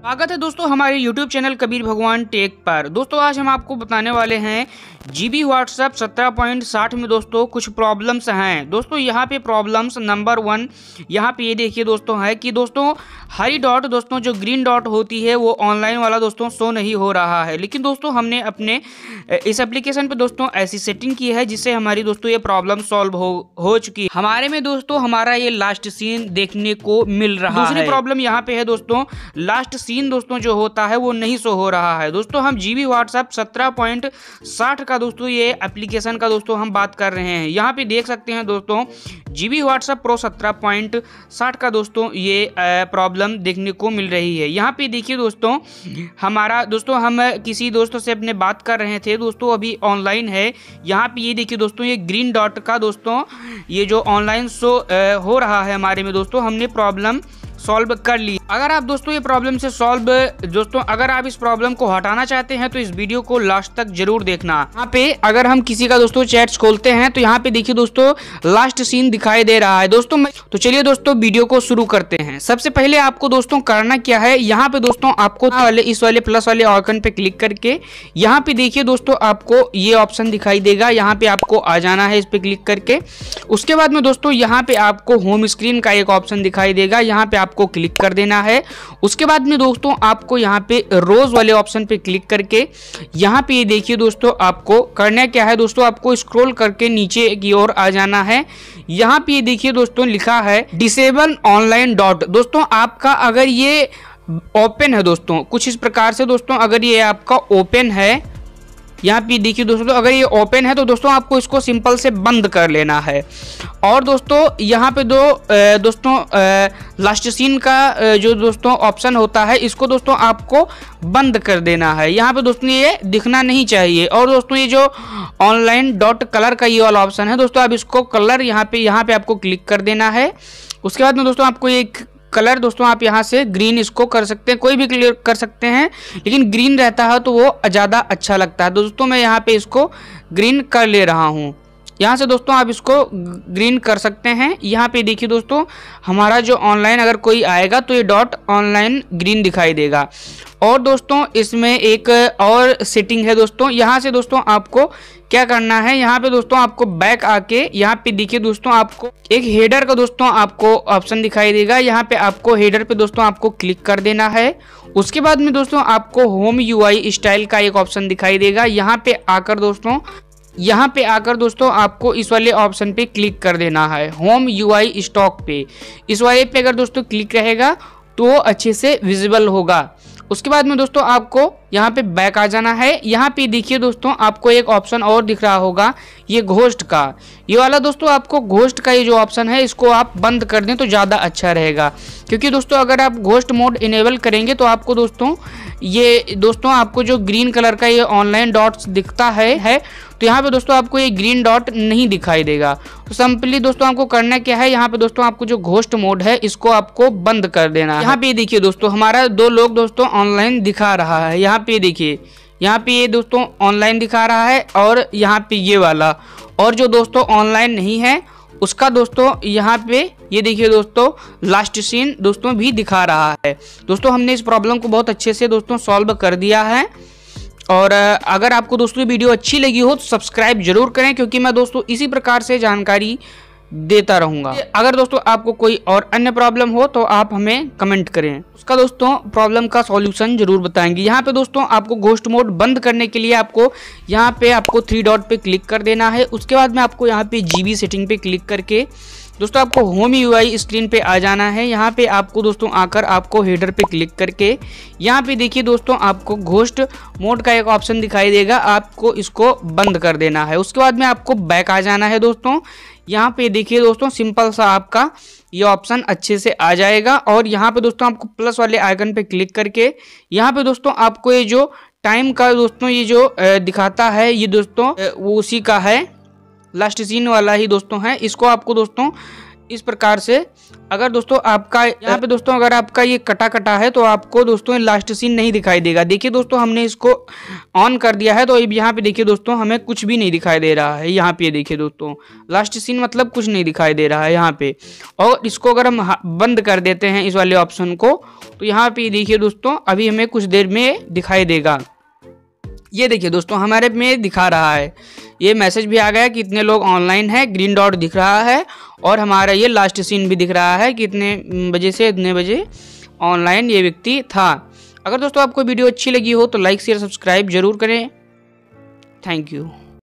स्वागत है दोस्तों हमारे YouTube चैनल कबीर भगवान टेक पर दोस्तों आज हम आपको बताने वाले हैं जी बी व्हाट्सएप सत्रह पॉइंट साठ में दोस्तों कुछ प्रॉब्लम्स हैं दोस्तों यहाँ पे प्रॉब्लम्स नंबर वन यहाँ पे ये देखिए दोस्तों है कि दोस्तों हरी डॉट दोस्तों जो ग्रीन डॉट होती है वो ऑनलाइन वाला दोस्तों शो नहीं हो रहा है लेकिन दोस्तों हमने अपने इस एप्लीकेशन पर दोस्तों ऐसी सेटिंग की है जिससे हमारी दोस्तों ये प्रॉब्लम सॉल्व हो हो चुकी है हमारे में दोस्तों हमारा ये लास्ट सीन देखने को मिल रहा है दूसरी प्रॉब्लम यहाँ पे है दोस्तों लास्ट सीन दोस्तों जो होता है वो नहीं शो हो रहा है दोस्तों हम जी बी व्हाट्सएप सत्रह पॉइंट साठ का दोस्तों ये एप्लीकेशन का दोस्तों हम बात कर रहे हैं यहाँ पे देख सकते हैं दोस्तों जी बी व्हाट्सएप प्रो सत्रह पॉइंट साठ का दोस्तों ये प्रॉब्लम देखने को मिल रही है यहाँ पे देखिए दोस्तों हमारा दोस्तों हम किसी दोस्तों से अपने बात कर रहे थे दोस्तों अभी ऑनलाइन है यहाँ पे ये देखिए दोस्तों ये ग्रीन डॉट का दोस्तों ये जो ऑनलाइन शो हो रहा है हमारे में दोस्तों हमने प्रॉब्लम सॉल्व कर ली अगर आप दोस्तों ये प्रॉब्लम से सॉल्व दोस्तों अगर आप इस प्रॉब्लम को हटाना चाहते हैं तो इस वीडियो को लास्ट तक जरूर देखना यहाँ पे अगर हम किसी का दोस्तों चैट्स खोलते हैं तो यहाँ पे देखिए दोस्तों लास्ट सीन दिखाई दे रहा है दोस्तों तो चलिए दोस्तों वीडियो को शुरू करते हैं सबसे पहले आपको दोस्तों करना क्या है यहाँ पे दोस्तों आपको वाले इस वाले प्लस वाले ऑर्कन पे क्लिक करके यहाँ पे देखिए दोस्तों आपको ये ऑप्शन दिखाई देगा यहाँ पे आपको आ जाना है इस पे क्लिक करके उसके बाद में दोस्तों यहाँ पे आपको होम स्क्रीन का एक ऑप्शन दिखाई देगा यहाँ पे आपको आपको क्लिक कर देना है उसके बाद में दोस्तों आपको यहाँ पे रोज वाले ऑप्शन पे क्लिक करके यहाँ पे ये देखिए दोस्तों आपको करना क्या है दोस्तों आपको स्क्रॉल करके नीचे की ओर आ जाना है यहाँ पे ये देखिए दोस्तों लिखा है डिसेबल ऑनलाइन डॉट दोस्तों आपका अगर ये ओपन है दोस्तों कुछ इस प्रकार से दोस्तों अगर ये आपका ओपन है यहाँ पे देखिए दोस्तों अगर ये ओपन है तो दोस्तों आपको इसको सिंपल से बंद कर लेना है और दोस्तों यहाँ पे दो दोस्तों लास्ट सीन का जो दोस्तों ऑप्शन होता है इसको दोस्तों आपको बंद कर देना है यहाँ पे दोस्तों ये दिखना नहीं चाहिए और दोस्तों ये जो ऑनलाइन डॉट कलर का ये वाला ऑप्शन है दोस्तों आप इसको कलर यहाँ पे यहाँ पे आपको क्लिक कर देना है उसके बाद में दोस्तों आपको ये कलर दोस्तों आप यहाँ से ग्रीन इसको कर सकते हैं कोई भी क्लियर कर सकते हैं लेकिन ग्रीन रहता है तो वो ज़्यादा अच्छा लगता है दोस्तों मैं यहाँ पे इसको ग्रीन कर ले रहा हूँ यहाँ से दोस्तों आप इसको ग्रीन कर सकते हैं यहाँ पे देखिए दोस्तों हमारा जो ऑनलाइन अगर कोई आएगा तो ये डॉट ऑनलाइन ग्रीन दिखाई देगा और दोस्तों इसमें एक और सेटिंग है दोस्तों यहाँ से दोस्तों आपको क्या करना है यहाँ पे दोस्तों आपको बैक आके यहाँ पे देखिए दोस्तों आपको एक हेडर का दोस्तों आपको ऑप्शन दिखाई देगा यहाँ पे आपको हेडर पे दोस्तों आपको क्लिक कर देना है उसके बाद में दोस्तों आपको होम यूआई स्टाइल का एक ऑप्शन दिखाई देगा यहाँ पे आकर दोस्तों यहाँ पे आकर दोस्तों आपको इस वाले ऑप्शन पे क्लिक कर देना है होम यूआई स्टॉक पे इस वाले पे अगर दोस्तों क्लिक रहेगा तो अच्छे से विजिबल होगा उसके बाद में दोस्तों आपको यहाँ पे बैक आ जाना है यहाँ पे देखिए दोस्तों आपको एक ऑप्शन और दिख रहा होगा ये घोष्ट का ये वाला दोस्तों आपको घोष्ट का ये जो ऑप्शन है इसको आप बंद कर दें तो ज़्यादा अच्छा रहेगा क्योंकि दोस्तों अगर आप घोष्ट मोड इनेबल करेंगे तो आपको दोस्तों ये दोस्तों आपको जो ग्रीन कलर का ये ऑनलाइन डॉट्स दिखता है, है तो यहाँ पे दोस्तों आपको ये ग्रीन डॉट नहीं दिखाई देगा तो सिंपली दोस्तों आपको करना क्या है यहाँ पे दोस्तों आपको जो घोस्ट मोड है इसको आपको बंद कर देना है यहाँ पे देखिए दोस्तों हमारा दो लोग दोस्तों ऑनलाइन दिखा रहा है यहाँ पे देखिए यहाँ पे ये दोस्तों ऑनलाइन दिखा रहा है और यहाँ पे ये वाला और जो दोस्तों ऑनलाइन नहीं है उसका दोस्तों यहाँ पे ये देखिए दोस्तों लास्ट सीन दोस्तों भी दिखा रहा है दोस्तों हमने इस प्रॉब्लम को बहुत अच्छे से दोस्तों सॉल्व कर दिया है और अगर आपको दोस्तों ये वीडियो अच्छी लगी हो तो सब्सक्राइब जरूर करें क्योंकि मैं दोस्तों इसी प्रकार से जानकारी देता रहूंगा अगर दोस्तों आपको कोई और अन्य प्रॉब्लम हो तो आप हमें कमेंट करें उसका दोस्तों प्रॉब्लम का सॉल्यूशन जरूर बताएंगे यहाँ पे दोस्तों आपको घोष्ट मोड बंद करने के लिए आपको यहाँ पे आपको थ्री डॉट पे क्लिक कर देना है उसके बाद में आपको यहाँ पे जीबी सेटिंग पे क्लिक करके दोस्तों आपको होम आई स्क्रीन पे आ जाना है यहाँ पे आपको दोस्तों आकर आपको हेडर पे क्लिक करके यहाँ पे देखिए दोस्तों आपको घोष्ट मोड का एक ऑप्शन दिखाई देगा आपको इसको बंद कर देना है उसके बाद में आपको बैक आ जाना है दोस्तों यहाँ पे देखिए दोस्तों सिंपल सा आपका ये ऑप्शन अच्छे से आ जाएगा और यहाँ पे दोस्तों आपको प्लस वाले आइकन पे क्लिक करके यहाँ पे दोस्तों आपको ये जो टाइम का दोस्तों ये जो दिखाता है ये दोस्तों वो उसी का है लास्टिसिन वाला ही दोस्तों है इसको आपको दोस्तों इस प्रकार से अगर दोस्तों आपका यहाँ पे दोस्तों अगर आपका ये कटा कटा है तो आपको दोस्तों लास्ट सीन नहीं दिखाई देगा देखिए दोस्तों हमने इसको ऑन कर दिया है तो अब यहाँ पे देखिए दोस्तों हमें कुछ भी नहीं दिखाई दे रहा है यहाँ पे देखिए दोस्तों लास्ट सीन मतलब कुछ नहीं दिखाई दे रहा है यहाँ पे और इसको अगर हम बंद कर देते हैं इस वाले ऑप्शन को तो यहाँ पे देखिए दोस्तों अभी हमें कुछ देर में दिखाई देगा ये देखिए दोस्तों हमारे में दिखा रहा है ये मैसेज भी आ गया कि इतने लोग ऑनलाइन है ग्रीन डॉट दिख रहा है और हमारा ये लास्ट सीन भी दिख रहा है कि इतने बजे से इतने बजे ऑनलाइन ये व्यक्ति था अगर दोस्तों आपको वीडियो अच्छी लगी हो तो लाइक शेयर सब्सक्राइब जरूर करें थैंक यू